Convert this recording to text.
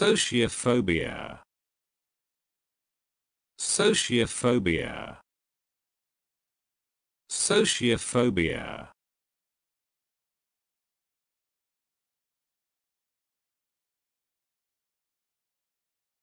Sociophobia. Sociophobia. Sociophobia.